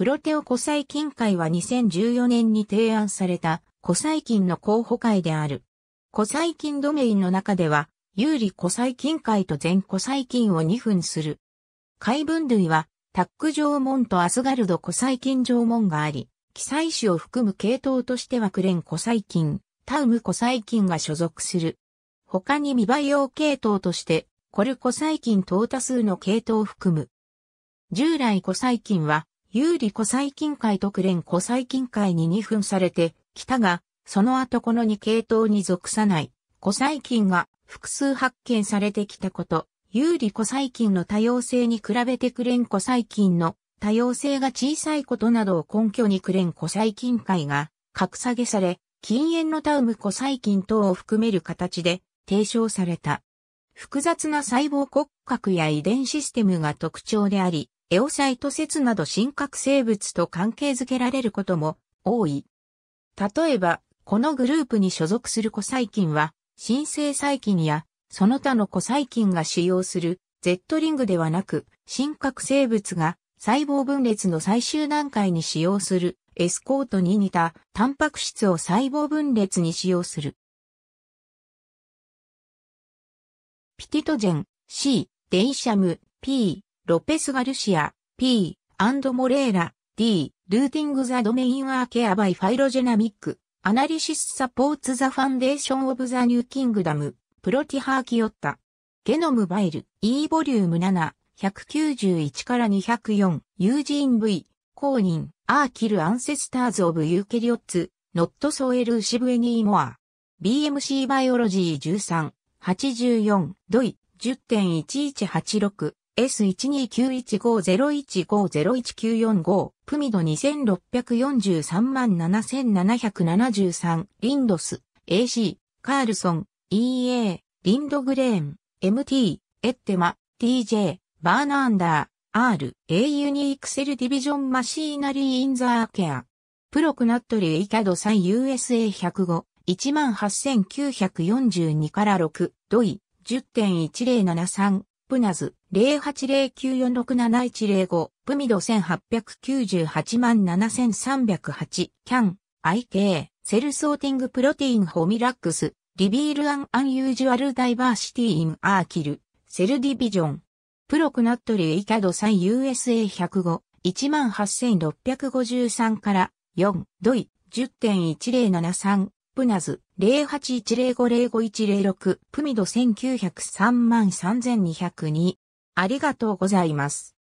プロテオ古細菌会は2014年に提案された古細菌の候補会である。古細菌ドメインの中では、有利古細菌会と全古細菌を2分する。海分類は、タック縄文とアスガルド古細菌縄文があり、記載種を含む系統としてはクレン古細菌、タウム古細菌が所属する。他に未培養系統として、コル古細菌等多数の系統を含む。従来古細菌は、有利古細菌会特連古細菌会に二分されてきたが、その後この2系統に属さない古細菌が複数発見されてきたこと、有利古細菌の多様性に比べてクレン古細菌の多様性が小さいことなどを根拠にクレン古細菌会が格下げされ、禁煙のタウム古細菌等を含める形で提唱された。複雑な細胞骨格や遺伝システムが特徴であり、エオサイト説など真核生物と関係づけられることも多い。例えば、このグループに所属する古細菌は、新生細菌や、その他の古細菌が使用する Z リングではなく、真核生物が細胞分裂の最終段階に使用するエスコートに似たタンパク質を細胞分裂に使用する。ピティトジェン、C、デイシャム、P、ロペス・ガルシア、P、アンド・モレーラ、D、ルーティング・ザ・ドメイン・アーケア・バイ・ファイロジェナミック、アナリシス・サポーツ・ザ・ファンデーション・オブ・ザ・ニュー・キングダム、プロティハー・キヨッタ、ゲノム・バイル、E ボリューム7、191から204、ユージーン V、公認、アーキル・アンセスターズ・オブ・ユーケリオッツ、ノット・ソエル・シブ・エニー・モア、BMC バイオロジー13、84、ドイ、10.1186、S1291501501945、プミド2643万7773、リンドス、AC、カールソン、EA、リンドグレーン、MT、エッテマ、TJ、バーナーンダー、R、A ユニークセルディビジョンマシーナリーインザーケア。プロクナットリーイキャドサイ USA105、18942から6、ドイ、10.1073、プナズ、0809467105、プミド1898万7308、キャン、IK、セルソーティングプロテインホミラックス、リビールアンアンユージュアルダイバーシティインアーキル、セルディビジョン、プロクナットリエイャドサイ USA105、18653から4、ドイ、10.1073、プナズ、0810505106、プミド19033202。ありがとうございます。